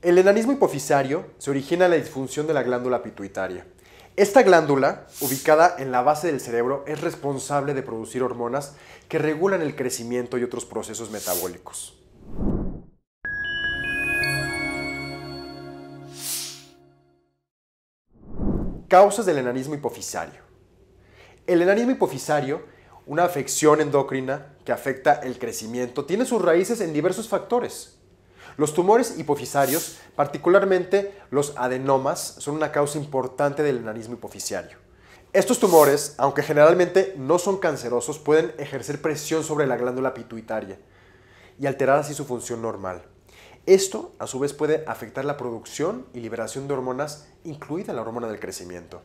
El enanismo hipofisario se origina en la disfunción de la glándula pituitaria. Esta glándula, ubicada en la base del cerebro, es responsable de producir hormonas que regulan el crecimiento y otros procesos metabólicos. Causas del enanismo hipofisario. El enanismo hipofisario, una afección endocrina que afecta el crecimiento, tiene sus raíces en diversos factores, los tumores hipofisarios, particularmente los adenomas, son una causa importante del enanismo hipofisiario. Estos tumores, aunque generalmente no son cancerosos, pueden ejercer presión sobre la glándula pituitaria y alterar así su función normal. Esto, a su vez, puede afectar la producción y liberación de hormonas, incluida la hormona del crecimiento.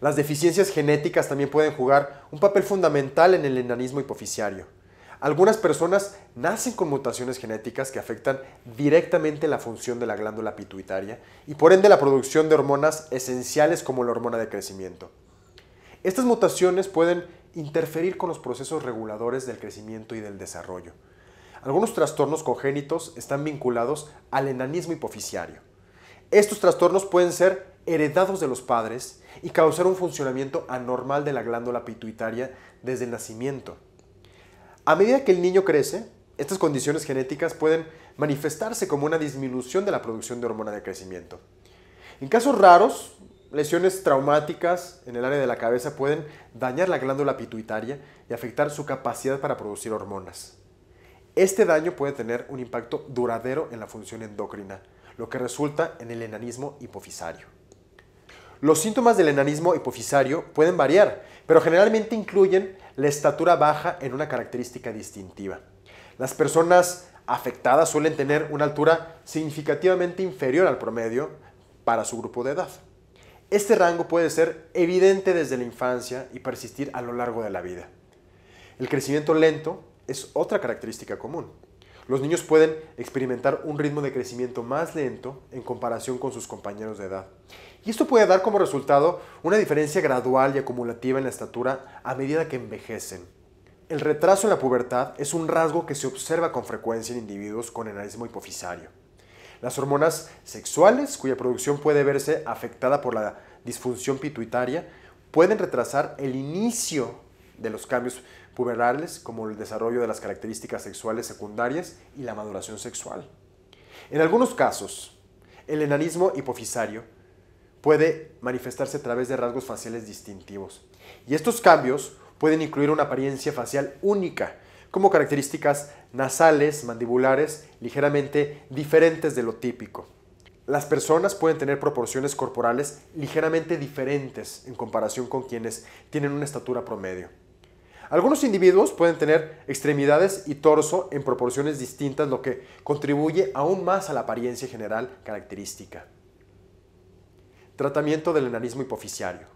Las deficiencias genéticas también pueden jugar un papel fundamental en el enanismo hipofisiario. Algunas personas nacen con mutaciones genéticas que afectan directamente la función de la glándula pituitaria y por ende la producción de hormonas esenciales como la hormona de crecimiento. Estas mutaciones pueden interferir con los procesos reguladores del crecimiento y del desarrollo. Algunos trastornos congénitos están vinculados al enanismo hipoficiario. Estos trastornos pueden ser heredados de los padres y causar un funcionamiento anormal de la glándula pituitaria desde el nacimiento. A medida que el niño crece, estas condiciones genéticas pueden manifestarse como una disminución de la producción de hormona de crecimiento. En casos raros, lesiones traumáticas en el área de la cabeza pueden dañar la glándula pituitaria y afectar su capacidad para producir hormonas. Este daño puede tener un impacto duradero en la función endocrina, lo que resulta en el enanismo hipofisario. Los síntomas del enanismo hipofisario pueden variar, pero generalmente incluyen la estatura baja en una característica distintiva. Las personas afectadas suelen tener una altura significativamente inferior al promedio para su grupo de edad. Este rango puede ser evidente desde la infancia y persistir a lo largo de la vida. El crecimiento lento es otra característica común. Los niños pueden experimentar un ritmo de crecimiento más lento en comparación con sus compañeros de edad y esto puede dar como resultado una diferencia gradual y acumulativa en la estatura a medida que envejecen. El retraso en la pubertad es un rasgo que se observa con frecuencia en individuos con enanismo hipofisario. Las hormonas sexuales, cuya producción puede verse afectada por la disfunción pituitaria, pueden retrasar el inicio de los cambios puberales, como el desarrollo de las características sexuales secundarias y la maduración sexual. En algunos casos, el enanismo hipofisario puede manifestarse a través de rasgos faciales distintivos. Y estos cambios pueden incluir una apariencia facial única, como características nasales, mandibulares, ligeramente diferentes de lo típico. Las personas pueden tener proporciones corporales ligeramente diferentes en comparación con quienes tienen una estatura promedio. Algunos individuos pueden tener extremidades y torso en proporciones distintas, lo que contribuye aún más a la apariencia general característica. Tratamiento del enanismo hipoficiario.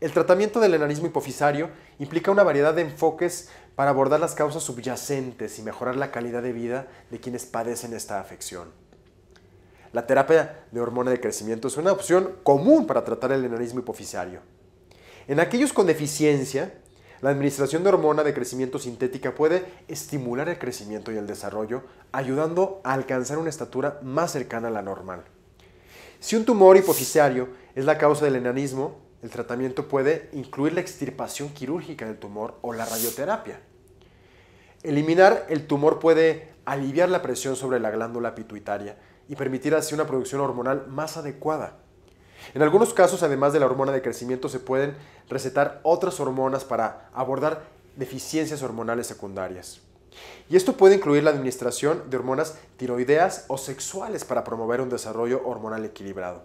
El tratamiento del enanismo hipofisario implica una variedad de enfoques para abordar las causas subyacentes y mejorar la calidad de vida de quienes padecen esta afección. La terapia de hormona de crecimiento es una opción común para tratar el enanismo hipofisario. En aquellos con deficiencia, la administración de hormona de crecimiento sintética puede estimular el crecimiento y el desarrollo, ayudando a alcanzar una estatura más cercana a la normal. Si un tumor hipoficiario es la causa del enanismo, el tratamiento puede incluir la extirpación quirúrgica del tumor o la radioterapia. Eliminar el tumor puede aliviar la presión sobre la glándula pituitaria y permitir así una producción hormonal más adecuada. En algunos casos, además de la hormona de crecimiento, se pueden recetar otras hormonas para abordar deficiencias hormonales secundarias. Y esto puede incluir la administración de hormonas tiroideas o sexuales para promover un desarrollo hormonal equilibrado.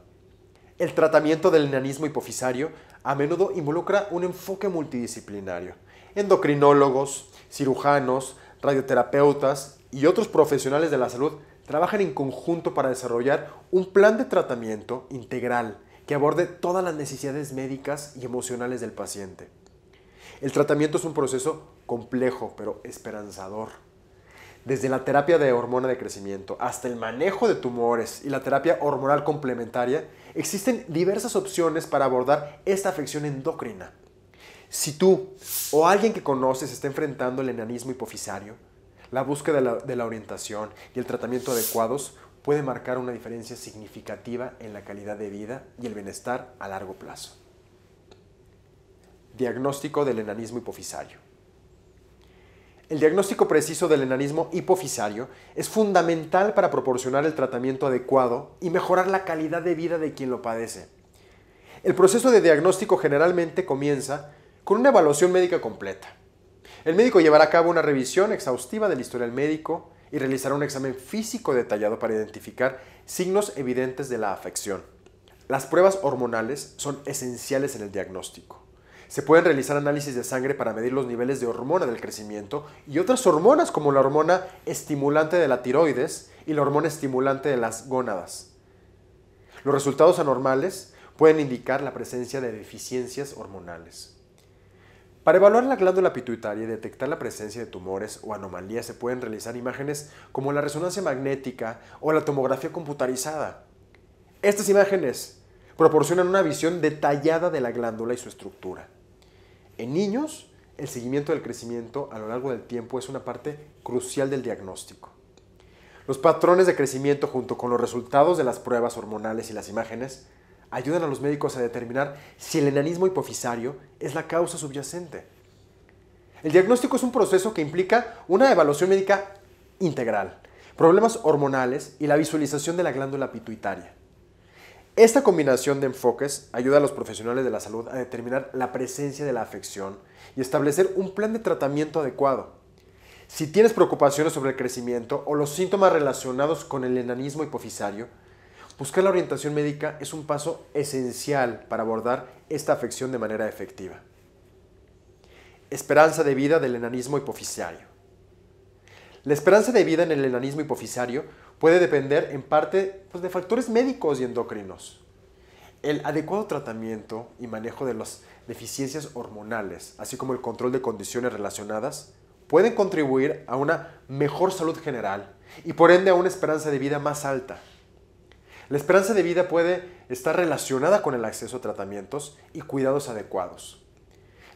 El tratamiento del enanismo hipofisario a menudo involucra un enfoque multidisciplinario. Endocrinólogos, cirujanos, radioterapeutas y otros profesionales de la salud trabajan en conjunto para desarrollar un plan de tratamiento integral que aborde todas las necesidades médicas y emocionales del paciente. El tratamiento es un proceso complejo, pero esperanzador. Desde la terapia de hormona de crecimiento hasta el manejo de tumores y la terapia hormonal complementaria, existen diversas opciones para abordar esta afección endocrina. Si tú o alguien que conoces está enfrentando el enanismo hipofisario, la búsqueda de la, de la orientación y el tratamiento adecuados puede marcar una diferencia significativa en la calidad de vida y el bienestar a largo plazo. Diagnóstico del enanismo hipofisario. El diagnóstico preciso del enanismo hipofisario es fundamental para proporcionar el tratamiento adecuado y mejorar la calidad de vida de quien lo padece. El proceso de diagnóstico generalmente comienza con una evaluación médica completa. El médico llevará a cabo una revisión exhaustiva del historial médico y realizará un examen físico detallado para identificar signos evidentes de la afección. Las pruebas hormonales son esenciales en el diagnóstico. Se pueden realizar análisis de sangre para medir los niveles de hormona del crecimiento y otras hormonas como la hormona estimulante de la tiroides y la hormona estimulante de las gónadas. Los resultados anormales pueden indicar la presencia de deficiencias hormonales. Para evaluar la glándula pituitaria y detectar la presencia de tumores o anomalías se pueden realizar imágenes como la resonancia magnética o la tomografía computarizada. Estas imágenes proporcionan una visión detallada de la glándula y su estructura. En niños, el seguimiento del crecimiento a lo largo del tiempo es una parte crucial del diagnóstico. Los patrones de crecimiento junto con los resultados de las pruebas hormonales y las imágenes ayudan a los médicos a determinar si el enanismo hipofisario es la causa subyacente. El diagnóstico es un proceso que implica una evaluación médica integral, problemas hormonales y la visualización de la glándula pituitaria. Esta combinación de enfoques ayuda a los profesionales de la salud a determinar la presencia de la afección y establecer un plan de tratamiento adecuado. Si tienes preocupaciones sobre el crecimiento o los síntomas relacionados con el enanismo hipofisario, buscar la orientación médica es un paso esencial para abordar esta afección de manera efectiva. Esperanza de vida del enanismo hipofisario. La esperanza de vida en el enanismo hipofisario puede depender en parte pues, de factores médicos y endocrinos. El adecuado tratamiento y manejo de las deficiencias hormonales, así como el control de condiciones relacionadas, pueden contribuir a una mejor salud general y por ende a una esperanza de vida más alta. La esperanza de vida puede estar relacionada con el acceso a tratamientos y cuidados adecuados.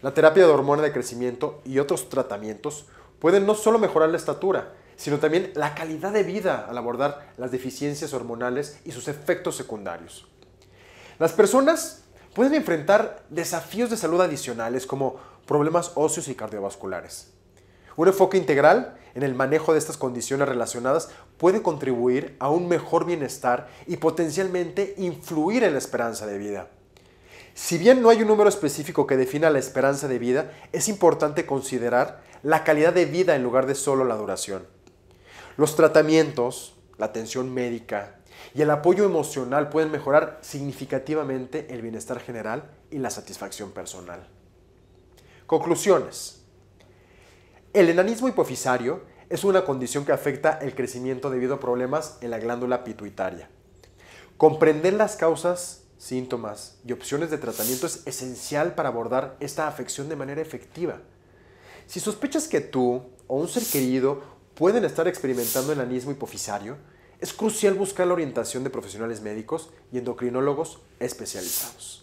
La terapia de hormona de crecimiento y otros tratamientos pueden no solo mejorar la estatura, sino también la calidad de vida al abordar las deficiencias hormonales y sus efectos secundarios. Las personas pueden enfrentar desafíos de salud adicionales como problemas óseos y cardiovasculares. Un enfoque integral en el manejo de estas condiciones relacionadas puede contribuir a un mejor bienestar y potencialmente influir en la esperanza de vida. Si bien no hay un número específico que defina la esperanza de vida, es importante considerar la calidad de vida en lugar de solo la duración. Los tratamientos, la atención médica y el apoyo emocional pueden mejorar significativamente el bienestar general y la satisfacción personal. Conclusiones. El enanismo hipofisario es una condición que afecta el crecimiento debido a problemas en la glándula pituitaria. Comprender las causas síntomas y opciones de tratamiento es esencial para abordar esta afección de manera efectiva. Si sospechas que tú o un ser querido pueden estar experimentando el anismo hipofisario, es crucial buscar la orientación de profesionales médicos y endocrinólogos especializados.